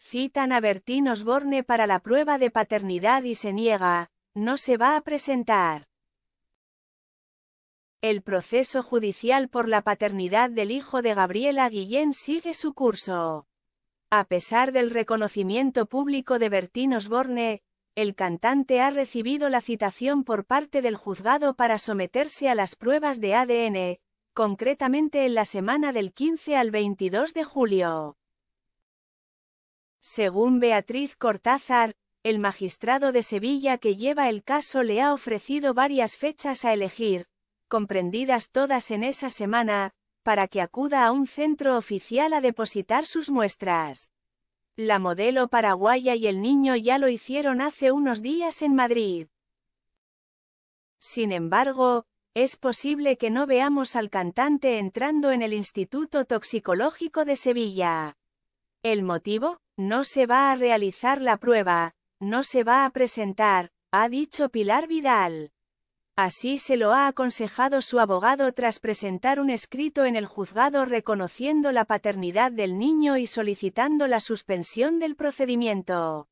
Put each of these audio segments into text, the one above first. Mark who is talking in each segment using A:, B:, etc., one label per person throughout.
A: Citan a Bertín Osborne para la prueba de paternidad y se niega, no se va a presentar. El proceso judicial por la paternidad del hijo de Gabriela Guillén sigue su curso. A pesar del reconocimiento público de Bertín Osborne, el cantante ha recibido la citación por parte del juzgado para someterse a las pruebas de ADN, concretamente en la semana del 15 al 22 de julio. Según Beatriz Cortázar, el magistrado de Sevilla que lleva el caso le ha ofrecido varias fechas a elegir, comprendidas todas en esa semana, para que acuda a un centro oficial a depositar sus muestras. La modelo paraguaya y el niño ya lo hicieron hace unos días en Madrid. Sin embargo, es posible que no veamos al cantante entrando en el Instituto Toxicológico de Sevilla. El motivo, no se va a realizar la prueba, no se va a presentar, ha dicho Pilar Vidal. Así se lo ha aconsejado su abogado tras presentar un escrito en el juzgado reconociendo la paternidad del niño y solicitando la suspensión del procedimiento.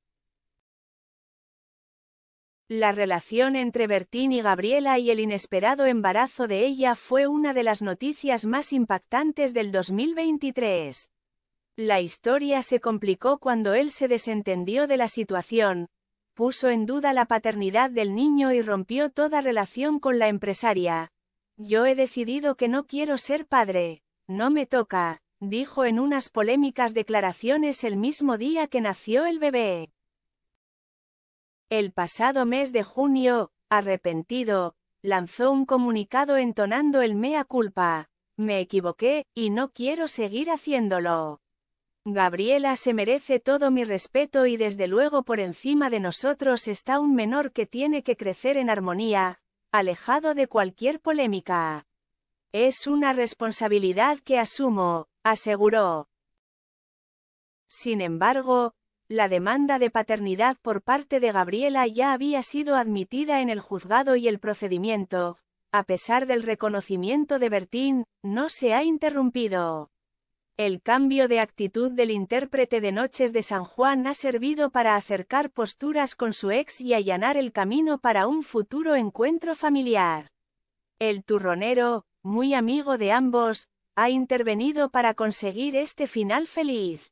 A: La relación entre Bertín y Gabriela y el inesperado embarazo de ella fue una de las noticias más impactantes del 2023. La historia se complicó cuando él se desentendió de la situación, puso en duda la paternidad del niño y rompió toda relación con la empresaria. Yo he decidido que no quiero ser padre, no me toca, dijo en unas polémicas declaraciones el mismo día que nació el bebé. El pasado mes de junio, arrepentido, lanzó un comunicado entonando el mea culpa. Me equivoqué, y no quiero seguir haciéndolo. Gabriela se merece todo mi respeto y desde luego por encima de nosotros está un menor que tiene que crecer en armonía, alejado de cualquier polémica. Es una responsabilidad que asumo, aseguró. Sin embargo, la demanda de paternidad por parte de Gabriela ya había sido admitida en el juzgado y el procedimiento, a pesar del reconocimiento de Bertín, no se ha interrumpido. El cambio de actitud del intérprete de Noches de San Juan ha servido para acercar posturas con su ex y allanar el camino para un futuro encuentro familiar. El turronero, muy amigo de ambos, ha intervenido para conseguir este final feliz.